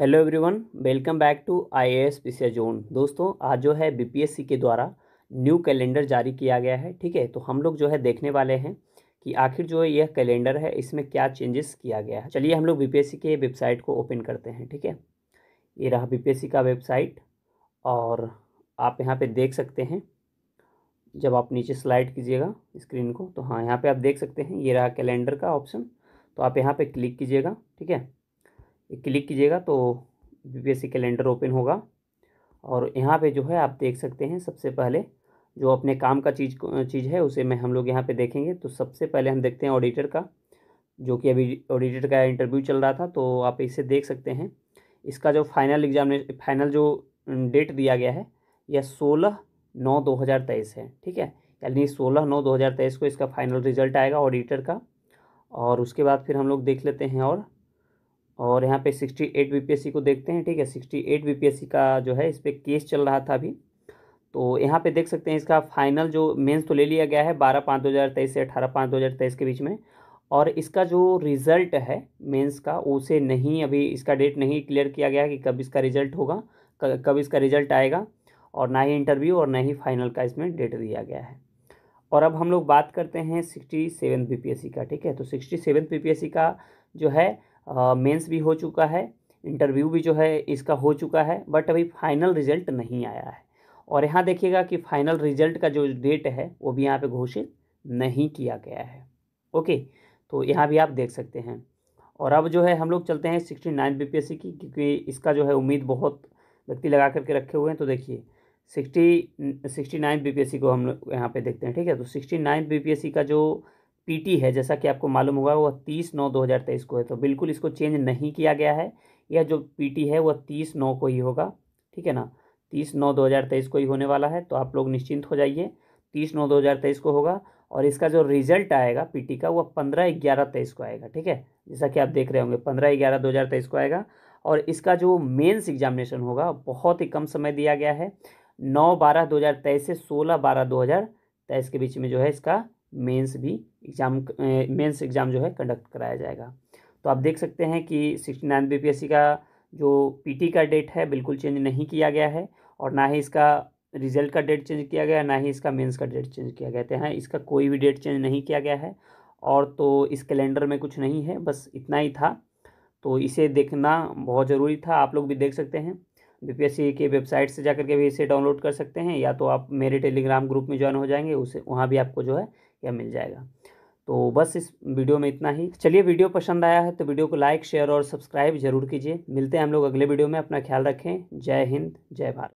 hello everyone welcome back to I A S P zone दोस्तों आज जो है बीपीएससी के द्वारा न्यू कैलेंडर जारी किया गया है ठीक है तो हम लोग जो है देखने वाले हैं कि आखिर जो यह कैलेंडर है इसमें क्या चेंजेस किया गया है चलिए हम लोग बीपीएससी के वेबसाइट को ओपन करते हैं ठीक है ये रहा बी का वेबसाइट और आप यहाँ पर देख सकते हैं जब आप नीचे स्लाइड कीजिएगा स्क्रीन को तो हाँ यहाँ पर आप देख सकते हैं ये रहा कैलेंडर का ऑप्शन तो आप यहाँ पर क्लिक कीजिएगा ठीक है क्लिक कीजिएगा तो यूपीएससी कैलेंडर ओपन होगा और यहाँ पे जो है आप देख सकते हैं सबसे पहले जो अपने काम का चीज़ चीज़ है उसे मैं हम लोग यहाँ पे देखेंगे तो सबसे पहले हम देखते हैं ऑडिटर का जो कि अभी ऑडिटर का इंटरव्यू चल रहा था तो आप इसे देख सकते हैं इसका जो फाइनल एग्जामिनेशन फाइनल जो डेट दिया गया है यह सोलह नौ दो हज़ार तेईस है ठीक है यानी सोलह नौ दो हज़ार तेईस को इसका फाइनल रिजल्ट आएगा ऑडिटर का और उसके बाद फिर हम लोग देख लेते हैं और और यहाँ पे 68 बीपीएससी को देखते हैं ठीक है 68 बीपीएससी का जो है इस पर केस चल रहा था अभी तो यहाँ पे देख सकते हैं इसका फाइनल जो मेंस तो ले लिया गया है बारह पाँच दो हज़ार तेईस से अठारह पाँच दो हज़ार तेईस के बीच में और इसका जो रिज़ल्ट है मेंस का उसे नहीं अभी इसका डेट नहीं क्लियर किया गया कि कब इसका रिज़ल्ट होगा कब इसका रिज़ल्ट आएगा और ना ही इंटरव्यू और ना ही फाइनल का इसमें डेट दिया गया है और अब हम लोग बात करते हैं सिक्सटी सेवन बी का ठीक है तो सिक्सटी सेवन बी का जो है मेंस भी हो चुका है इंटरव्यू भी जो है इसका हो चुका है बट अभी फाइनल रिजल्ट नहीं आया है और यहाँ देखिएगा कि फाइनल रिजल्ट का जो डेट है वो भी यहाँ पे घोषित नहीं किया गया है ओके तो यहाँ भी आप देख सकते हैं और अब जो है हम लोग चलते हैं सिक्सटी नाइन बी की क्योंकि इसका जो है उम्मीद बहुत व्यक्ति लगा करके रखे हुए हैं तो देखिए सिक्सटी सिक्सटी नाइन बी को हम लोग यहाँ पर देखते हैं ठीक है तो सिक्सटी नाइन बी का जो पीटी है जैसा कि आपको मालूम होगा वह तीस नौ दो हज़ार तेईस को है तो बिल्कुल इसको चेंज नहीं किया गया है यह जो पीटी है वह तीस नौ को ही होगा ठीक है ना तीस नौ दो हज़ार तेईस को ही होने वाला है तो आप लोग निश्चिंत हो जाइए तीस नौ दो हज़ार तेईस को होगा और इसका जो रिजल्ट आएगा पी का वह पंद्रह ग्यारह तेईस को आएगा ठीक है जैसा कि आप देख रहे होंगे पंद्रह ग्यारह दो हज़ार तेईस को आएगा और इसका जो मेन्स एग्जामिनेशन होगा बहुत ही कम समय दिया गया है नौ बारह दो हज़ार तेईस से सोलह बारह दो हज़ार तेईस के बीच में जो है इसका मेंस भी एग्ज़ाम मेंस एग्ज़ाम जो है कंडक्ट कराया जाएगा तो आप देख सकते हैं कि सिक्सटी नाइन बी का जो पीटी का डेट है बिल्कुल चेंज नहीं किया गया है और ना ही इसका रिजल्ट का डेट चेंज किया गया ना ही इसका मेंस का डेट चेंज किया गया है इसका कोई भी डेट चेंज नहीं किया गया है और तो इस कैलेंडर में कुछ नहीं है बस इतना ही था तो इसे देखना बहुत ज़रूरी था आप लोग भी देख सकते हैं बीपीएससी के वेबसाइट से जाकर के भी इसे डाउनलोड कर सकते हैं या तो आप मेरे टेलीग्राम ग्रुप में ज्वाइन हो जाएंगे उसे वहाँ भी आपको जो है यह मिल जाएगा तो बस इस वीडियो में इतना ही चलिए वीडियो पसंद आया है तो वीडियो को लाइक शेयर और सब्सक्राइब जरूर कीजिए मिलते हैं हम लोग अगले वीडियो में अपना ख्याल रखें जय हिंद जय भारत